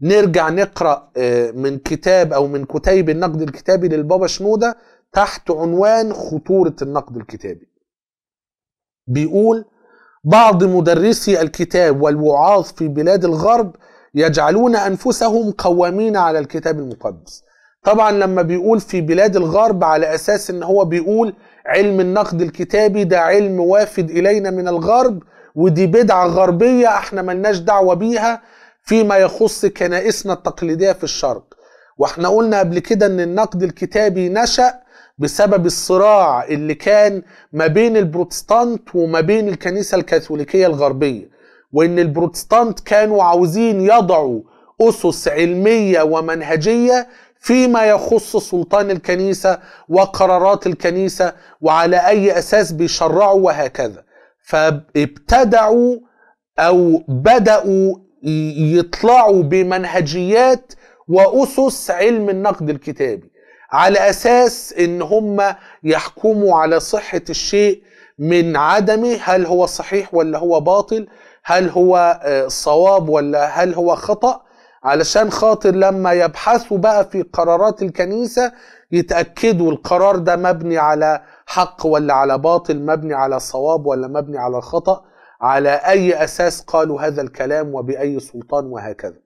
نرجع نقرا آه، من كتاب او من كتيب النقد الكتابي للبابا شنوده تحت عنوان خطوره النقد الكتابي بيقول بعض مدرسي الكتاب والوعاظ في بلاد الغرب يجعلون انفسهم قوامين على الكتاب المقدس طبعا لما بيقول في بلاد الغرب على اساس ان هو بيقول علم النقد الكتابي ده علم وافد الينا من الغرب ودي بدعه غربيه احنا ملناش دعوه بيها فيما يخص كنائسنا التقليدية في الشرق واحنا قلنا قبل كده ان النقد الكتابي نشأ بسبب الصراع اللي كان ما بين البروتستانت وما بين الكنيسة الكاثوليكية الغربية وان البروتستانت كانوا عاوزين يضعوا أسس علمية ومنهجية فيما يخص سلطان الكنيسة وقرارات الكنيسة وعلى أي أساس بيشرعوا وهكذا فابتدعوا أو بدأوا يطلعوا بمنهجيات واسس علم النقد الكتابي على اساس ان هم يحكموا على صحه الشيء من عدمه هل هو صحيح ولا هو باطل هل هو آه، صواب ولا هل هو خطأ علشان خاطر لما يبحثوا بقى في قرارات الكنيسة يتأكدوا القرار ده مبني على حق ولا على باطل مبني على صواب ولا مبني على خطأ على أي أساس قالوا هذا الكلام وبأي سلطان وهكذا